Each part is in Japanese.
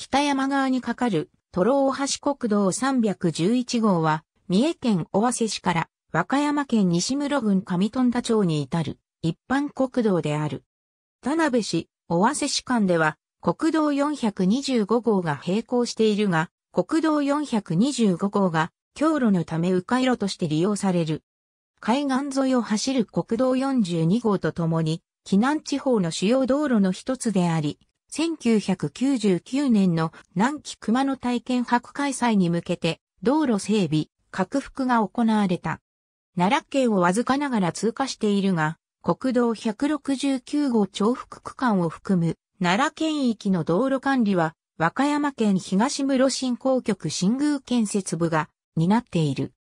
北山側に架かる、トロ大橋国道311号は、三重県尾鷲市から、和歌山県西室郡上富田町に至る、一般国道である。田辺市、尾鷲市間では、国道425号が並行しているが、国道425号が、強路のため迂回路として利用される。海岸沿いを走る国道42号とともに、避難地方の主要道路の一つであり、1999年の南紀熊野体験博開催に向けて道路整備、拡幅が行われた。奈良県をわずかながら通過しているが、国道169号重複区間を含む奈良県域の道路管理は和歌山県東室振興局新宮建設部が担っている。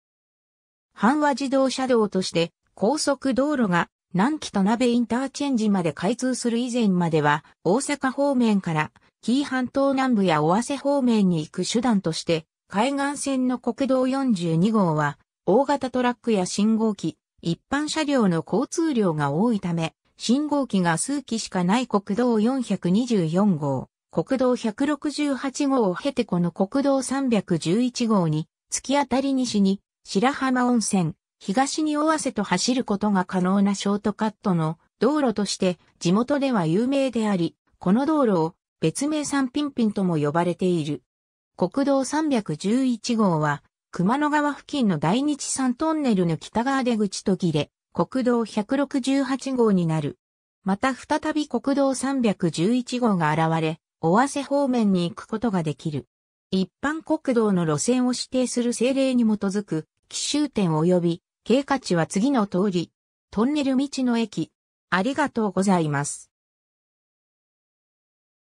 阪和自動車道として高速道路が南紀と鍋インターチェンジまで開通する以前までは、大阪方面から、紀伊半島南部や尾鷲方面に行く手段として、海岸線の国道42号は、大型トラックや信号機、一般車両の交通量が多いため、信号機が数機しかない国道424号、国道168号を経てこの国道311号に、突き当たり西に、白浜温泉、東に尾鷲と走ることが可能なショートカットの道路として地元では有名であり、この道路を別名三ピンピンとも呼ばれている。国道311号は、熊野川付近の大日山トンネルの北側出口と切れ、国道168号になる。また再び国道311号が現れ、尾鷲方面に行くことができる。一般国道の路線を指定する政令に基づく、奇襲点及び経過値は次の通り、トンネル道の駅。ありがとうございます。